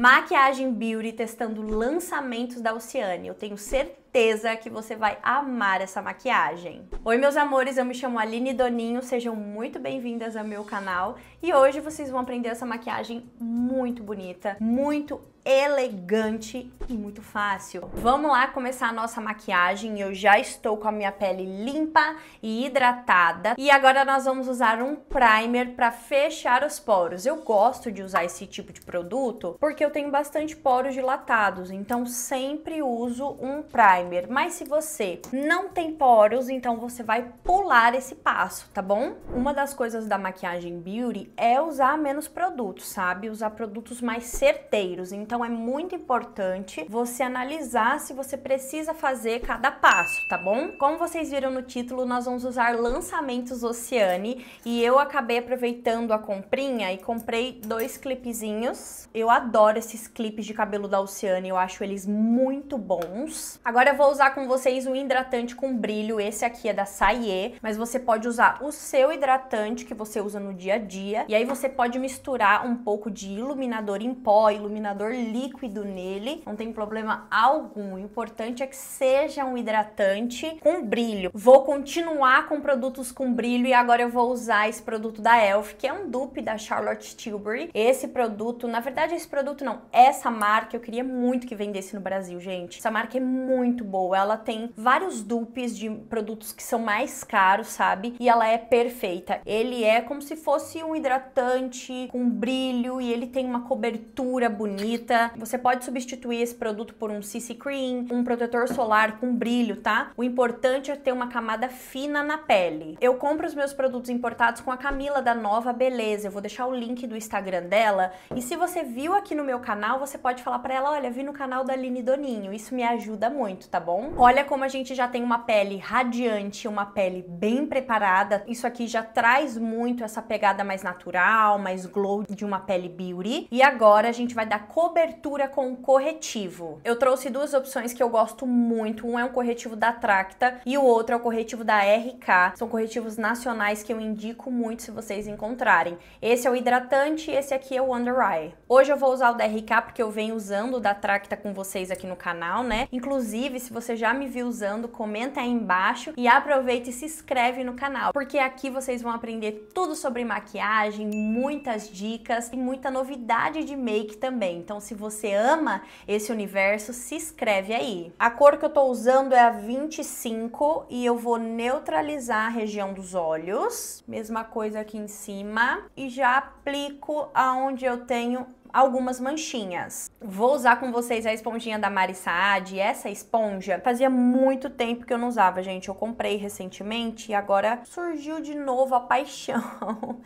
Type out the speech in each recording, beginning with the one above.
Maquiagem Beauty testando lançamentos da Oceane. Eu tenho certeza que você vai amar essa maquiagem. Oi, meus amores, eu me chamo Aline Doninho, sejam muito bem-vindas ao meu canal e hoje vocês vão aprender essa maquiagem muito bonita, muito elegante e muito fácil. Vamos lá começar a nossa maquiagem. Eu já estou com a minha pele limpa e hidratada. E agora nós vamos usar um primer para fechar os poros. Eu gosto de usar esse tipo de produto porque eu tenho bastante poros dilatados, então sempre uso um primer. Mas se você não tem poros, então você vai pular esse passo, tá bom? Uma das coisas da maquiagem beauty é usar menos produtos, sabe? Usar produtos mais certeiros. Então então é muito importante você analisar se você precisa fazer cada passo, tá bom? Como vocês viram no título, nós vamos usar lançamentos Oceane e eu acabei aproveitando a comprinha e comprei dois clipezinhos. Eu adoro esses clipes de cabelo da Oceane, eu acho eles muito bons. Agora eu vou usar com vocês um hidratante com brilho, esse aqui é da Saie, mas você pode usar o seu hidratante que você usa no dia a dia e aí você pode misturar um pouco de iluminador em pó, iluminador líquido nele, não tem problema algum. O importante é que seja um hidratante com brilho. Vou continuar com produtos com brilho e agora eu vou usar esse produto da Elf, que é um dupe da Charlotte Tilbury. Esse produto, na verdade, esse produto não, essa marca eu queria muito que vendesse no Brasil, gente. Essa marca é muito boa. Ela tem vários dupes de produtos que são mais caros, sabe? E ela é perfeita. Ele é como se fosse um hidratante com brilho e ele tem uma cobertura bonita você pode substituir esse produto por um CC Cream, um protetor solar com brilho, tá? O importante é ter uma camada fina na pele. Eu compro os meus produtos importados com a Camila da Nova Beleza. Eu vou deixar o link do Instagram dela. E se você viu aqui no meu canal, você pode falar para ela, olha, vi no canal da Aline Doninho. Isso me ajuda muito, tá bom? Olha como a gente já tem uma pele radiante, uma pele bem preparada. Isso aqui já traz muito essa pegada mais natural, mais glow de uma pele beauty. E agora a gente vai dar cobertura cobertura com corretivo. Eu trouxe duas opções que eu gosto muito. Um é um corretivo da Tracta e o outro é o corretivo da RK. São corretivos nacionais que eu indico muito se vocês encontrarem. Esse é o hidratante e esse aqui é o Under Eye. Hoje eu vou usar o da RK porque eu venho usando o da Tracta com vocês aqui no canal, né? Inclusive, se você já me viu usando, comenta aí embaixo e aproveita e se inscreve no canal, porque aqui vocês vão aprender tudo sobre maquiagem, muitas dicas e muita novidade de make também. Então, se você ama esse universo, se inscreve aí. A cor que eu tô usando é a 25 e eu vou neutralizar a região dos olhos. Mesma coisa aqui em cima. E já aplico aonde eu tenho algumas manchinhas. Vou usar com vocês a esponjinha da Mari Saad. Essa esponja fazia muito tempo que eu não usava, gente. Eu comprei recentemente e agora surgiu de novo a paixão.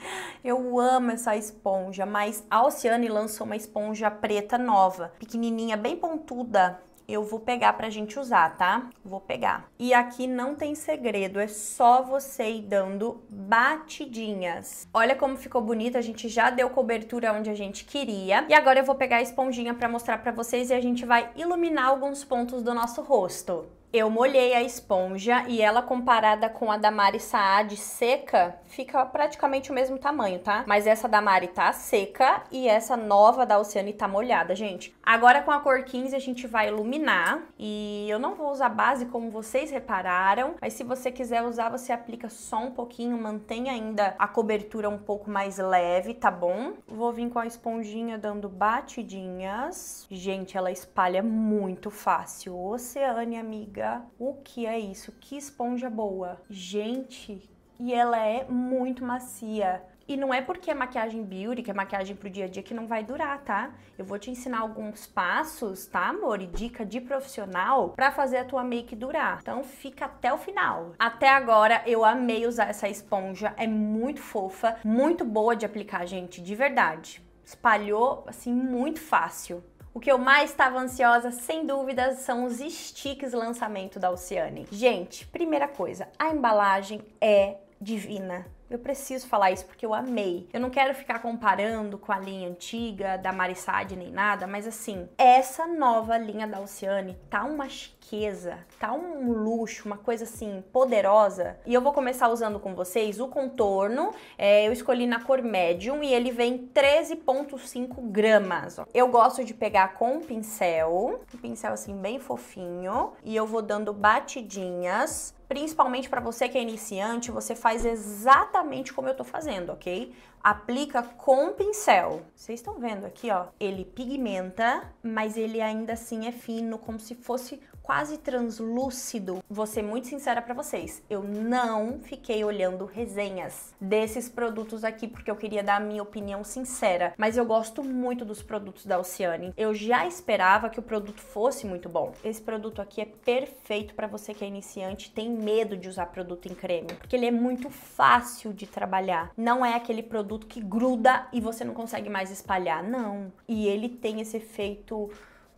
Eu amo essa esponja, mas a Oceane lançou uma esponja preta nova, pequenininha, bem pontuda eu vou pegar pra gente usar, tá? Vou pegar. E aqui não tem segredo, é só você ir dando batidinhas. Olha como ficou bonito, a gente já deu cobertura onde a gente queria. E agora eu vou pegar a esponjinha pra mostrar pra vocês e a gente vai iluminar alguns pontos do nosso rosto. Eu molhei a esponja e ela comparada com a da Mari Saad seca, fica praticamente o mesmo tamanho, tá? Mas essa da Mari tá seca e essa nova da Oceane tá molhada, gente. Agora com a cor 15 a gente vai iluminar e eu não vou usar base como vocês repararam, mas se você quiser usar você aplica só um pouquinho, mantém ainda a cobertura um pouco mais leve, tá bom? Vou vir com a esponjinha dando batidinhas. Gente, ela espalha muito fácil. Oceane, amiga, o que é isso? Que esponja boa. Gente, e ela é muito macia. E não é porque é maquiagem beauty, que é maquiagem pro dia a dia, que não vai durar, tá? Eu vou te ensinar alguns passos, tá, amor? E dica de profissional para fazer a tua make durar. Então fica até o final. Até agora eu amei usar essa esponja, é muito fofa, muito boa de aplicar, gente, de verdade. Espalhou assim muito fácil. O que eu mais estava ansiosa, sem dúvidas, são os sticks lançamento da Oceane. Gente, primeira coisa, a embalagem é divina. Eu preciso falar isso porque eu amei. Eu não quero ficar comparando com a linha antiga da Marissade nem nada, mas assim, essa nova linha da Oceane tá uma chiqueza, tá um luxo, uma coisa assim poderosa. E eu vou começar usando com vocês o contorno. É, eu escolhi na cor medium e ele vem 13,5 gramas. Eu gosto de pegar com um pincel, um pincel assim bem fofinho, e eu vou dando batidinhas principalmente para você que é iniciante, você faz exatamente como eu estou fazendo, ok? Aplica com pincel. Vocês estão vendo aqui, ó, ele pigmenta, mas ele ainda assim é fino, como se fosse quase translúcido. Vou ser muito sincera para vocês, eu não fiquei olhando resenhas desses produtos aqui porque eu queria dar a minha opinião sincera, mas eu gosto muito dos produtos da Oceane. Eu já esperava que o produto fosse muito bom. Esse produto aqui é perfeito para você que é iniciante, tem medo de usar produto em creme, porque ele é muito fácil de trabalhar. Não é aquele produto que gruda e você não consegue mais espalhar, não. E ele tem esse efeito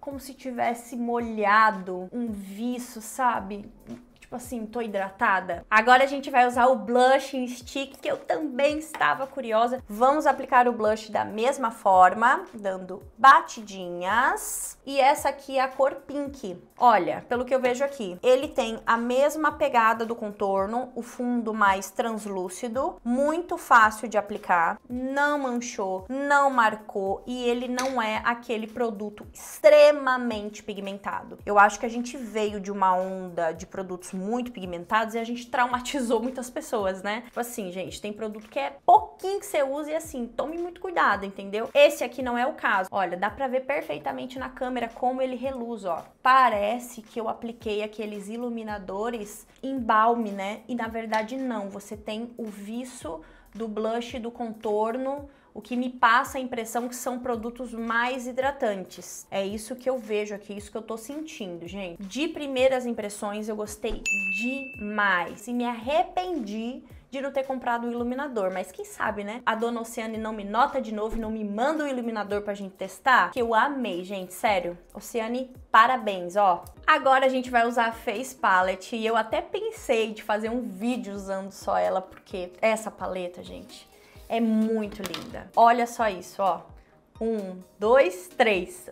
como se tivesse molhado um viço, sabe? tipo assim, tô hidratada. Agora a gente vai usar o blush em stick, que eu também estava curiosa. Vamos aplicar o blush da mesma forma, dando batidinhas. E essa aqui é a cor pink. Olha, pelo que eu vejo aqui, ele tem a mesma pegada do contorno, o fundo mais translúcido, muito fácil de aplicar, não manchou, não marcou e ele não é aquele produto extremamente pigmentado. Eu acho que a gente veio de uma onda de produtos muito pigmentados e a gente traumatizou muitas pessoas, né? Tipo assim, gente, tem produto que é pouquinho que você usa e assim, tome muito cuidado, entendeu? Esse aqui não é o caso. Olha, dá pra ver perfeitamente na câmera como ele reluz, ó. Parece que eu apliquei aqueles iluminadores em balme, né? E na verdade não, você tem o viço do blush, do contorno, o que me passa a impressão que são produtos mais hidratantes. É isso que eu vejo aqui, é isso que eu tô sentindo, gente. De primeiras impressões, eu gostei demais e me arrependi de não ter comprado o iluminador, mas quem sabe, né? A dona Oceane não me nota de novo e não me manda o iluminador pra gente testar, que eu amei, gente, sério. Oceane, parabéns, ó. Agora a gente vai usar a Face Palette e eu até pensei de fazer um vídeo usando só ela, porque essa paleta, gente, é muito linda. Olha só isso, ó. Um, dois, três.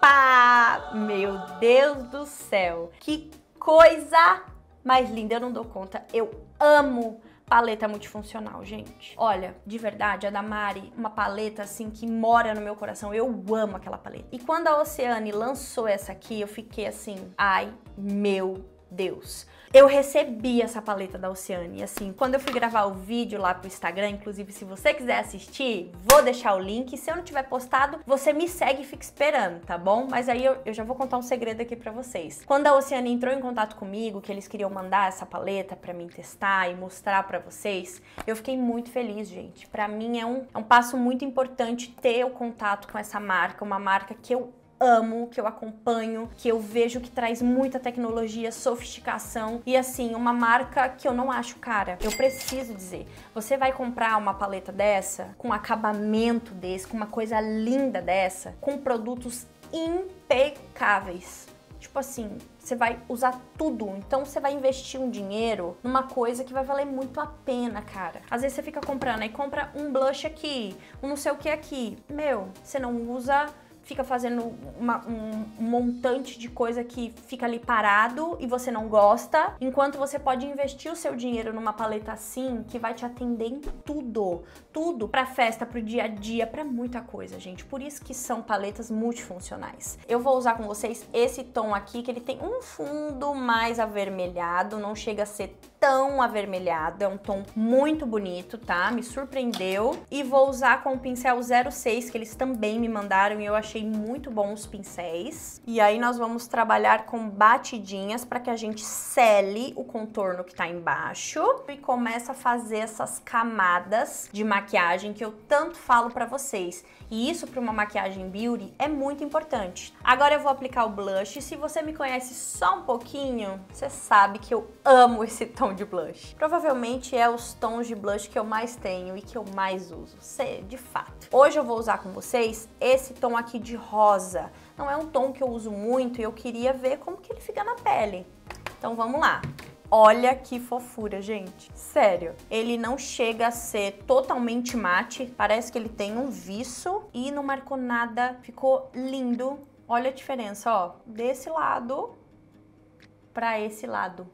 Pá! Meu Deus do céu! Que coisa mais linda! Eu não dou conta. Eu amo paleta multifuncional, gente. Olha, de verdade, a da Mari, uma paleta assim que mora no meu coração. Eu amo aquela paleta. E quando a Oceane lançou essa aqui, eu fiquei assim, ai meu Deus eu recebi essa paleta da Oceane. Assim, quando eu fui gravar o vídeo lá pro Instagram, inclusive se você quiser assistir, vou deixar o link. Se eu não tiver postado, você me segue e fica esperando, tá bom? Mas aí eu, eu já vou contar um segredo aqui para vocês. Quando a Oceane entrou em contato comigo, que eles queriam mandar essa paleta para mim testar e mostrar para vocês, eu fiquei muito feliz, gente. Para mim é um, é um passo muito importante ter o contato com essa marca, uma marca que eu amo, que eu acompanho, que eu vejo que traz muita tecnologia, sofisticação e assim, uma marca que eu não acho cara. Eu preciso dizer, você vai comprar uma paleta dessa, com um acabamento desse, com uma coisa linda dessa, com produtos impecáveis. Tipo assim, você vai usar tudo. Então você vai investir um dinheiro numa coisa que vai valer muito a pena, cara. Às vezes você fica comprando, aí compra um blush aqui, um não sei o que aqui. Meu, você não usa fica fazendo uma, um montante de coisa que fica ali parado e você não gosta, enquanto você pode investir o seu dinheiro numa paleta assim que vai te atender em tudo, tudo para festa, para o dia a dia, para muita coisa, gente. Por isso que são paletas multifuncionais. Eu vou usar com vocês esse tom aqui que ele tem um fundo mais avermelhado, não chega a ser tão avermelhado, é um tom muito bonito, tá? Me surpreendeu. E vou usar com o pincel 06 que eles também me mandaram e eu achei achei muito bons pincéis. E aí nós vamos trabalhar com batidinhas para que a gente cele o contorno que tá embaixo e começa a fazer essas camadas de maquiagem que eu tanto falo para vocês. E isso para uma maquiagem beauty é muito importante. Agora eu vou aplicar o blush. Se você me conhece só um pouquinho, você sabe que eu amo esse tom de blush. Provavelmente é os tons de blush que eu mais tenho e que eu mais uso, de fato. Hoje eu vou usar com vocês esse tom aqui de rosa. Não é um tom que eu uso muito e eu queria ver como que ele fica na pele. Então vamos lá. Olha que fofura, gente. Sério, ele não chega a ser totalmente mate, parece que ele tem um viço e não marcou nada, ficou lindo. Olha a diferença, ó, desse lado para esse lado.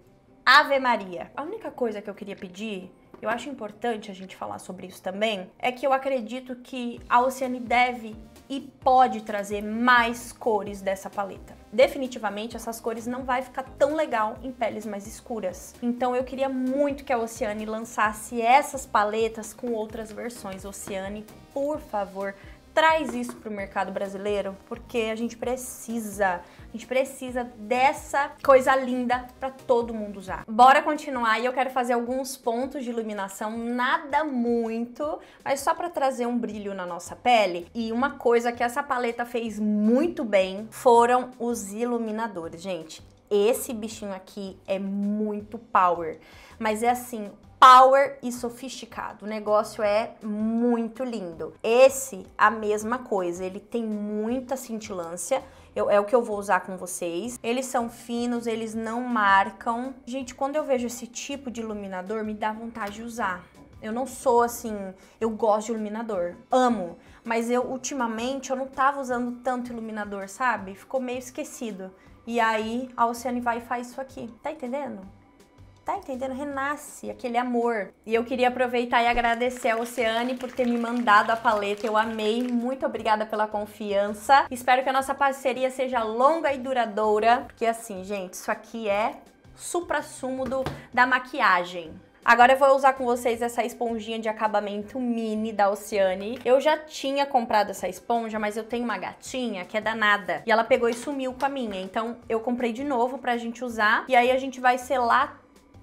Ave Maria. A única coisa que eu queria pedir eu acho importante a gente falar sobre isso também, é que eu acredito que a Oceane deve e pode trazer mais cores dessa paleta. Definitivamente essas cores não vai ficar tão legal em peles mais escuras. Então eu queria muito que a Oceane lançasse essas paletas com outras versões. Oceane, por favor, traz isso para o mercado brasileiro, porque a gente precisa, a gente precisa dessa coisa linda para todo mundo usar. Bora continuar e eu quero fazer alguns pontos de iluminação, nada muito, mas só para trazer um brilho na nossa pele. E uma coisa que essa paleta fez muito bem foram os iluminadores, gente. Esse bichinho aqui é muito power, mas é assim, power e sofisticado. O negócio é muito lindo. Esse, a mesma coisa, ele tem muita cintilância. Eu, é o que eu vou usar com vocês. Eles são finos, eles não marcam. Gente, quando eu vejo esse tipo de iluminador, me dá vontade de usar. Eu não sou assim, eu gosto de iluminador, amo, mas eu ultimamente eu não tava usando tanto iluminador, sabe? Ficou meio esquecido. E aí a Oceane vai e faz isso aqui. Tá entendendo? Tá entendendo? Renasce aquele amor. E eu queria aproveitar e agradecer a Oceane por ter me mandado a paleta. Eu amei. Muito obrigada pela confiança. Espero que a nossa parceria seja longa e duradoura. Porque assim, gente, isso aqui é supra-sumo da maquiagem. Agora eu vou usar com vocês essa esponjinha de acabamento mini da Oceane. Eu já tinha comprado essa esponja, mas eu tenho uma gatinha que é danada. E ela pegou e sumiu com a minha. Então eu comprei de novo pra gente usar. E aí a gente vai selar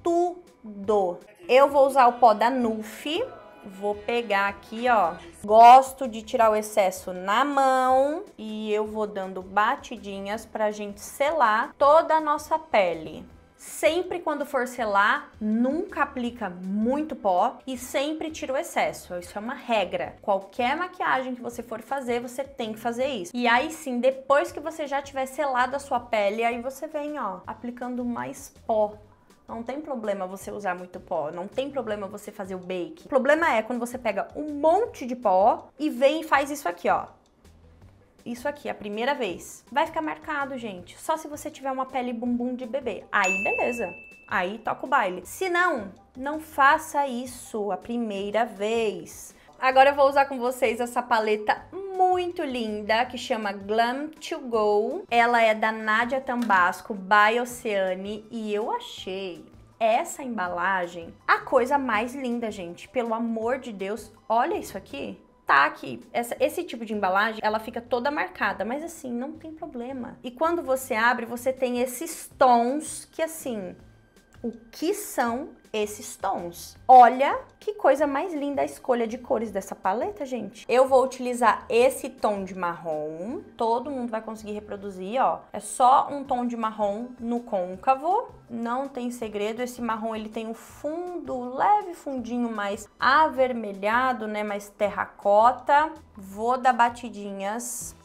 tudo. Eu vou usar o pó da Nuf. Vou pegar aqui, ó. Gosto de tirar o excesso na mão e eu vou dando batidinhas pra gente selar toda a nossa pele. Sempre quando for selar, nunca aplica muito pó e sempre tira o excesso. Isso é uma regra. Qualquer maquiagem que você for fazer, você tem que fazer isso. E aí sim, depois que você já tiver selado a sua pele, aí você vem, ó, aplicando mais pó não tem problema você usar muito pó, não tem problema você fazer o bake. O problema é quando você pega um monte de pó e vem e faz isso aqui, ó. Isso aqui, a primeira vez. Vai ficar marcado, gente. Só se você tiver uma pele bumbum de bebê. Aí, beleza. Aí toca o baile. Se não, não faça isso a primeira vez agora eu vou usar com vocês essa paleta muito linda que chama Glam to Go. Ela é da Nadia Tambasco, by Oceane, e eu achei essa embalagem a coisa mais linda, gente. Pelo amor de Deus, olha isso aqui tá aqui. Essa, esse tipo de embalagem, ela fica toda marcada, mas assim, não tem problema. E quando você abre, você tem esses tons que assim, o que são esses tons. Olha que coisa mais linda a escolha de cores dessa paleta, gente. Eu vou utilizar esse tom de marrom, todo mundo vai conseguir reproduzir, ó. É só um tom de marrom no côncavo, não tem segredo. Esse marrom, ele tem um fundo, leve fundinho mais avermelhado, né, mais terracota. Vou dar batidinhas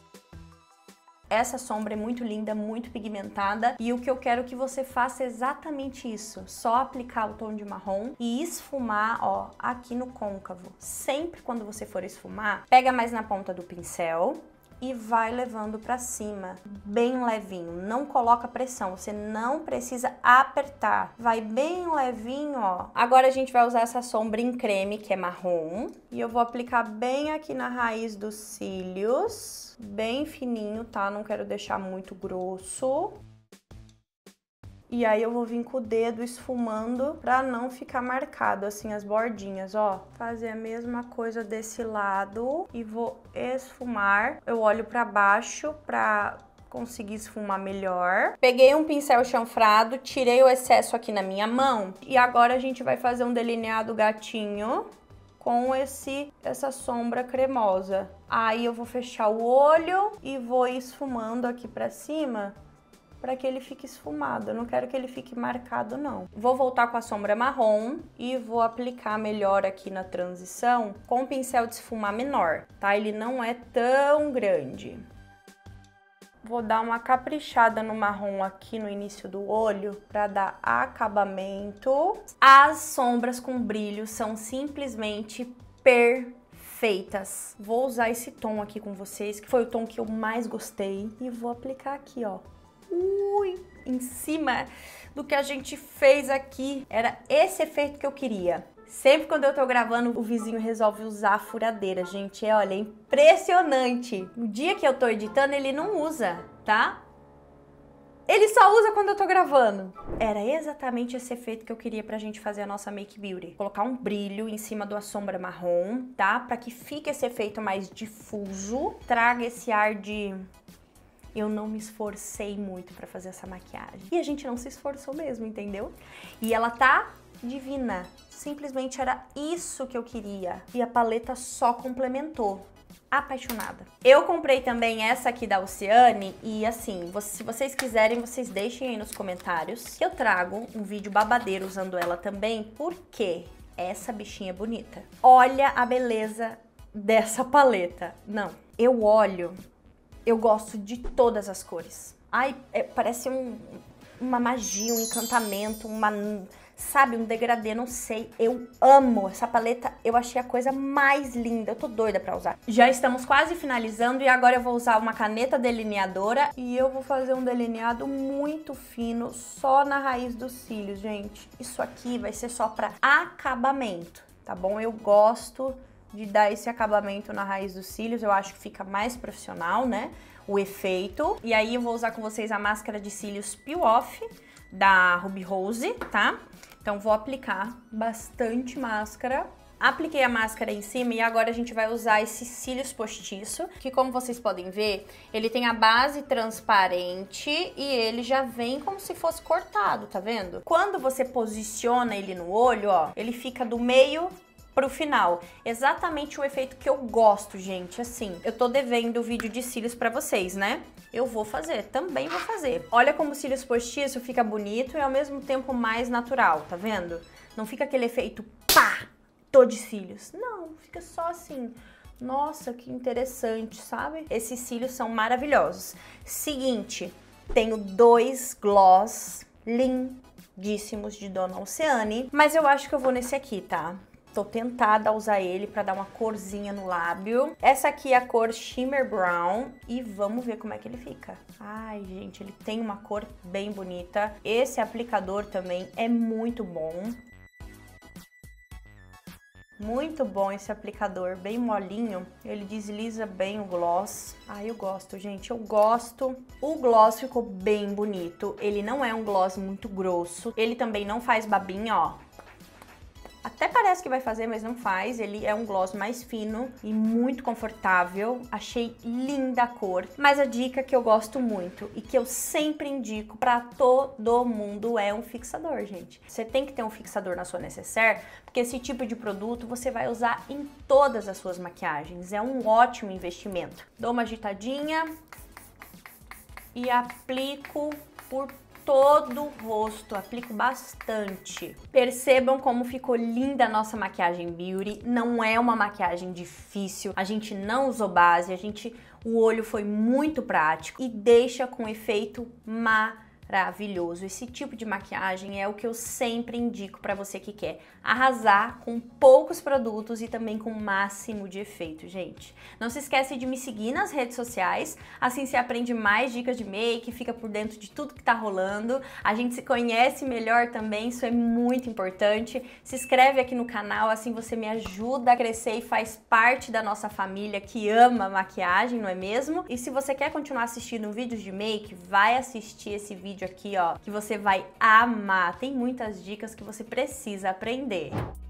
essa sombra é muito linda, muito pigmentada e o que eu quero que você faça é exatamente isso. Só aplicar o tom de marrom e esfumar, ó, aqui no côncavo. Sempre quando você for esfumar, pega mais na ponta do pincel e vai levando para cima, bem levinho, não coloca pressão, você não precisa apertar, vai bem levinho, ó. Agora a gente vai usar essa sombra em creme, que é marrom, e eu vou aplicar bem aqui na raiz dos cílios, bem fininho, tá? Não quero deixar muito grosso. E aí eu vou vir com o dedo esfumando para não ficar marcado assim as bordinhas, ó. Fazer a mesma coisa desse lado e vou esfumar. Eu olho para baixo para conseguir esfumar melhor. Peguei um pincel chanfrado, tirei o excesso aqui na minha mão e agora a gente vai fazer um delineado gatinho com esse essa sombra cremosa. Aí eu vou fechar o olho e vou esfumando aqui para cima para que ele fique esfumado. Eu não quero que ele fique marcado, não. Vou voltar com a sombra marrom e vou aplicar melhor aqui na transição com um pincel de esfumar menor, tá? Ele não é tão grande. Vou dar uma caprichada no marrom aqui no início do olho para dar acabamento. As sombras com brilho são simplesmente perfeitas Vou usar esse tom aqui com vocês, que foi o tom que eu mais gostei, e vou aplicar aqui, ó, ui, em cima do que a gente fez aqui. Era esse efeito que eu queria. Sempre quando eu tô gravando, o vizinho resolve usar a furadeira, gente. É, olha, é impressionante. No dia que eu tô editando, ele não usa, tá? Ele só usa quando eu tô gravando. Era exatamente esse efeito que eu queria pra gente fazer a nossa Make Beauty. Colocar um brilho em cima da sombra marrom, tá? Pra que fique esse efeito mais difuso. Traga esse ar de eu não me esforcei muito para fazer essa maquiagem. E a gente não se esforçou mesmo, entendeu? E ela tá divina. Simplesmente era isso que eu queria. E a paleta só complementou apaixonada. Eu comprei também essa aqui da Oceane e assim, se vocês quiserem, vocês deixem aí nos comentários que eu trago um vídeo babadeiro usando ela também, porque essa bichinha é bonita. Olha a beleza dessa paleta. Não, eu olho eu gosto de todas as cores. Ai, é, parece um, uma magia, um encantamento, uma, sabe, um degradê, não sei. Eu amo essa paleta, eu achei a coisa mais linda, eu tô doida pra usar. Já estamos quase finalizando e agora eu vou usar uma caneta delineadora e eu vou fazer um delineado muito fino só na raiz dos cílios, gente. Isso aqui vai ser só pra acabamento, tá bom? Eu gosto de dar esse acabamento na raiz dos cílios, eu acho que fica mais profissional, né? O efeito. E aí eu vou usar com vocês a máscara de cílios Peel Off da Ruby Rose, tá? Então vou aplicar bastante máscara Apliquei a máscara em cima e agora a gente vai usar esse cílios postiço, que como vocês podem ver, ele tem a base transparente e ele já vem como se fosse cortado, tá vendo? Quando você posiciona ele no olho, ó, ele fica do meio pro final. Exatamente o efeito que eu gosto, gente. Assim, eu tô devendo o vídeo de cílios pra vocês, né? Eu vou fazer, também vou fazer. Olha como o cílios postiço fica bonito e ao mesmo tempo mais natural, tá vendo? Não fica aquele efeito pá, tô de cílios. Não, fica só assim... Nossa, que interessante, sabe? Esses cílios são maravilhosos. Seguinte, tenho dois gloss lindíssimos de Dona Oceane, mas eu acho que eu vou nesse aqui, tá? Tô tentada a usar ele para dar uma corzinha no lábio. Essa aqui é a cor Shimmer Brown e vamos ver como é que ele fica. Ai, gente, ele tem uma cor bem bonita. Esse aplicador também é muito bom. Muito bom esse aplicador, bem molinho, ele desliza bem o gloss. Ai eu gosto, gente, eu gosto. O gloss ficou bem bonito, ele não é um gloss muito grosso, ele também não faz babinha, ó até parece que vai fazer, mas não faz. Ele é um gloss mais fino e muito confortável. Achei linda a cor. Mas a dica que eu gosto muito e que eu sempre indico para todo mundo é um fixador, gente. Você tem que ter um fixador na sua necessaire, porque esse tipo de produto você vai usar em todas as suas maquiagens. É um ótimo investimento. Dou uma agitadinha e aplico por todo o rosto, aplico bastante. Percebam como ficou linda a nossa maquiagem Beauty, não é uma maquiagem difícil, a gente não usou base, a gente, o olho foi muito prático e deixa com efeito maravilhoso maravilhoso. Esse tipo de maquiagem é o que eu sempre indico para você que quer arrasar com poucos produtos e também com o máximo de efeito, gente. Não se esquece de me seguir nas redes sociais, assim você aprende mais dicas de make, fica por dentro de tudo que tá rolando. A gente se conhece melhor também, isso é muito importante. Se inscreve aqui no canal, assim você me ajuda a crescer e faz parte da nossa família que ama maquiagem, não é mesmo? E se você quer continuar assistindo vídeos de make, vai assistir esse vídeo vídeo aqui, ó, que você vai amar. Tem muitas dicas que você precisa aprender.